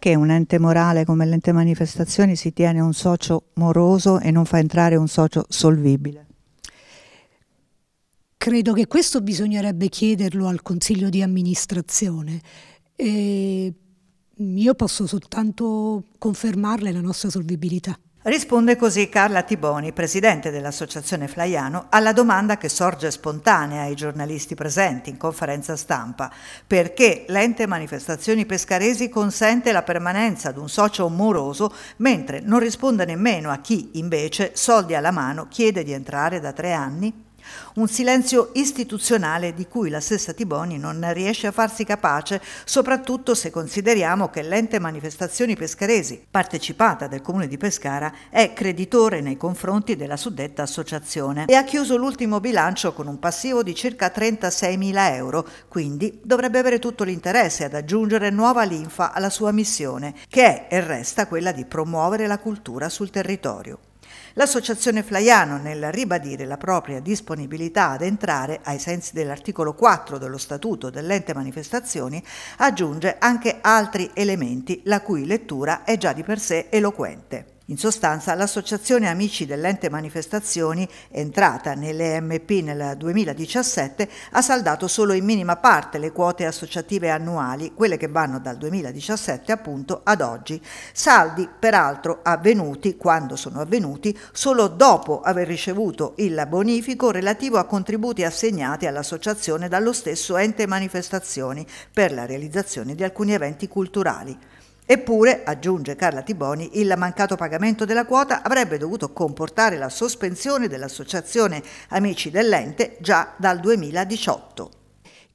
perché un ente morale come l'ente manifestazioni si tiene un socio moroso e non fa entrare un socio solvibile? Credo che questo bisognerebbe chiederlo al consiglio di amministrazione. E io posso soltanto confermarle la nostra solvibilità. Risponde così Carla Tiboni, presidente dell'associazione Flaiano, alla domanda che sorge spontanea ai giornalisti presenti in conferenza stampa. Perché l'ente manifestazioni pescaresi consente la permanenza di un socio moroso mentre non risponde nemmeno a chi invece, soldi alla mano, chiede di entrare da tre anni? Un silenzio istituzionale di cui la stessa Tiboni non riesce a farsi capace, soprattutto se consideriamo che l'ente manifestazioni pescaresi, partecipata del comune di Pescara, è creditore nei confronti della suddetta associazione e ha chiuso l'ultimo bilancio con un passivo di circa 36.000 euro, quindi dovrebbe avere tutto l'interesse ad aggiungere nuova linfa alla sua missione, che è e resta quella di promuovere la cultura sul territorio. L'associazione Flaiano, nel ribadire la propria disponibilità ad entrare ai sensi dell'articolo 4 dello Statuto dell'ente manifestazioni, aggiunge anche altri elementi la cui lettura è già di per sé eloquente. In sostanza l'associazione Amici dell'ente manifestazioni, entrata nelle MP nel 2017, ha saldato solo in minima parte le quote associative annuali, quelle che vanno dal 2017 appunto ad oggi, saldi peraltro avvenuti, quando sono avvenuti, solo dopo aver ricevuto il bonifico relativo a contributi assegnati all'associazione dallo stesso ente manifestazioni per la realizzazione di alcuni eventi culturali. Eppure, aggiunge Carla Tiboni, il mancato pagamento della quota avrebbe dovuto comportare la sospensione dell'associazione Amici dell'ente già dal 2018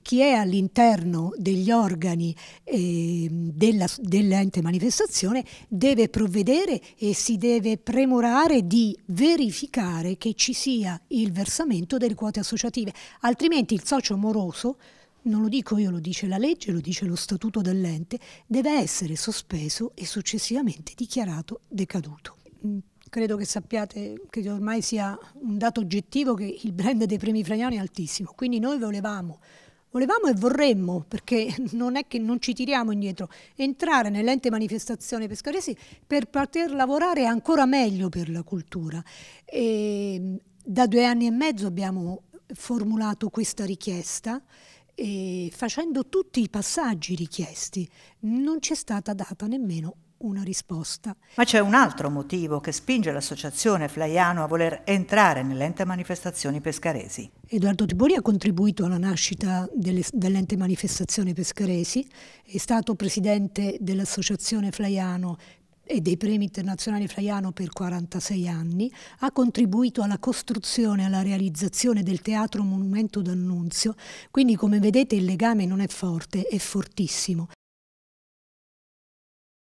chi è all'interno degli organi eh, della, dell'ente manifestazione deve provvedere e si deve premurare di verificare che ci sia il versamento delle quote associative, altrimenti il socio moroso non lo dico io, lo dice la legge, lo dice lo statuto dell'ente, deve essere sospeso e successivamente dichiarato decaduto. Mm, credo che sappiate che ormai sia un dato oggettivo che il brand dei premi franiani è altissimo, quindi noi volevamo volevamo e vorremmo, perché non è che non ci tiriamo indietro, entrare nell'ente manifestazione pescaresi per poter lavorare ancora meglio per la cultura. E ehm, da due anni e mezzo abbiamo formulato questa richiesta e facendo tutti i passaggi richiesti non ci è stata data nemmeno una risposta. Ma c'è un altro motivo che spinge l'associazione Flaiano a voler entrare nell'ente manifestazioni pescaresi. Edoardo Tibori ha contribuito alla nascita dell'ente manifestazioni pescaresi, è stato presidente dell'associazione Flaiano e dei premi internazionali Fraiano per 46 anni, ha contribuito alla costruzione e alla realizzazione del Teatro Monumento d'Annunzio, quindi come vedete il legame non è forte, è fortissimo.